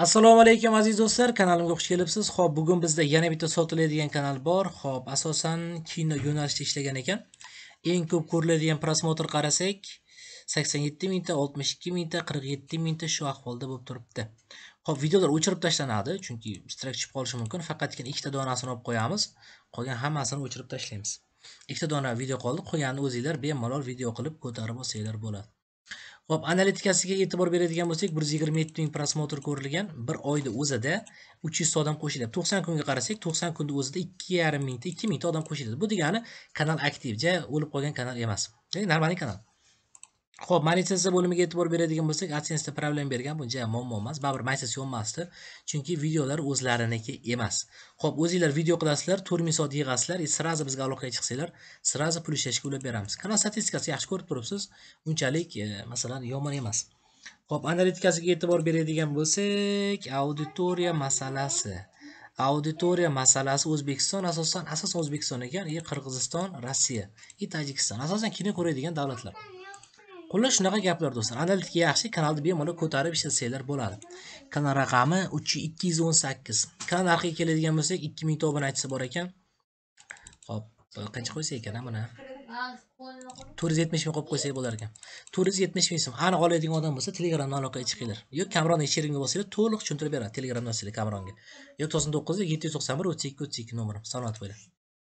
assalomu alaykum aziz do'stlar kanalimga xush kelibsiz ho'p bugun bizda yana bitta sotiladigan kanal bor ho'p asosan kino yo'nalishida ishlagan ekan eng ko'p ko'riladigan prosmotr qarasak sakson yetti mingta oltmish ikki mingta qirq yetti mingta shu ahvolda bo'lib turibdi ho'p videolar o'chirib tashlanadi chunki ishtirok tushib qolishi mumkin faqatgina ikkita donasini olib qo'yamiz qolgan hammasini o'chirib tashlaymiz ikkita dona video qoldi qolganini o'zinglar bemalol video qilib ko'tarib olsanglar bo'ladi ho'p analitikasiga e'tibor beradigan bo'lsak, 127 ming prosmotr ko'rilgan bir oyda o'zida 300 ta odam qo'shilyapti. 90 kunga qarasak, 90 kunda o'zida 2,5 mingta, 2 mingta odam qo'shiladi. Bu degani kanal aktiv, ja, o'lib qolgan kanal emas. Ya'ni normal kanal. Xo'p, monetizatsiya bo'limiga e'tibor beradigan bo'lsak, AdSense'da problem bergan bu ja muammo emas, baribir monetizatsiya yonmasdi. Chunki videolar o'zlariniki emas. Xo'p, o'zingizlar video qilasizlar, 4000 soat yig'asizlar, и e, сразу bizga aloqaga chiqsanglar, сразу pul ishlashga ulab beramiz. Kanal statistikasi yaxshi ko'rib turibsiz, unchalik, e, masalan, yomon emas. Xo'p, analitikasiga e'tibor beradigan bo'lsak, auditoriya masalasi. auditoriya masalasi O'zbekiston asosan asosan O'zbekiston ekan, e, Qirg'iziston, Rossiya, i Tojikiston asosan kino ko'radigan davlatlar. xullas shunaqa gaplar do'stlar analitika yaxshi kanalni bemalol ko'tarib ishlatsanglar bo'ladi kanal raqami uch ikki yuz o'n sakkiz kanal narxiga keladigan bo'lsak ikki mingta obunachisi bor ekan hop qancha qo'ysak ekan buni to'rt yuz yetmish ming qo'yib qo'ysak bo'lar ekan to'rt yuz yetmish ming so'm aniq oladigan odam bo'lsa telegramdan aloqaga chiqinglar yo kamronni sheringga bosinglar to'liq tushuntirib beradi telegramdan sizlar kamronga yo to'qson to'qqiz yetti yuz to'qson bir o'ttiz ikki o'ttiz ikki nomerim salomat bo'linglar